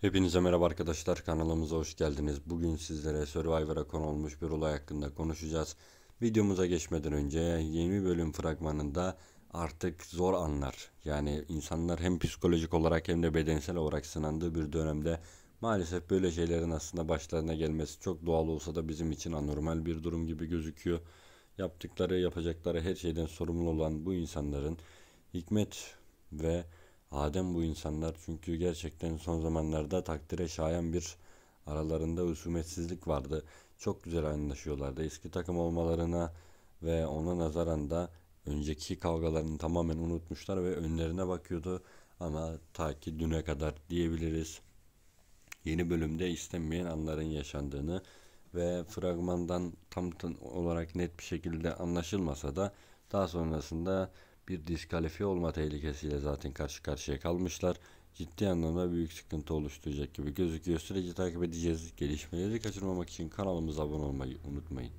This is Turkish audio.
Hepinize merhaba arkadaşlar kanalımıza hoş geldiniz. Bugün sizlere Survivor'a konu olmuş bir olay hakkında konuşacağız. Videomuza geçmeden önce yeni bölüm fragmanında artık zor anlar. Yani insanlar hem psikolojik olarak hem de bedensel olarak sınandığı bir dönemde maalesef böyle şeylerin aslında başlarına gelmesi çok doğal olsa da bizim için anormal bir durum gibi gözüküyor. Yaptıkları yapacakları her şeyden sorumlu olan bu insanların hikmet ve Adem bu insanlar çünkü gerçekten son zamanlarda takdire şayan bir aralarında husumetsizlik vardı. Çok güzel anlaşıyorlardı. Eski takım olmalarına ve ona nazaran da önceki kavgalarını tamamen unutmuşlar ve önlerine bakıyordu. Ama ta ki düne kadar diyebiliriz. Yeni bölümde istenmeyen anların yaşandığını ve fragmandan tam olarak net bir şekilde anlaşılmasa da daha sonrasında bir diskalifiye olma tehlikesiyle zaten karşı karşıya kalmışlar. Ciddi anlamda büyük sıkıntı oluşturacak gibi gözüküyor. Süreci takip edeceğiz. Gelişmeleri kaçırmamak için kanalımıza abone olmayı unutmayın.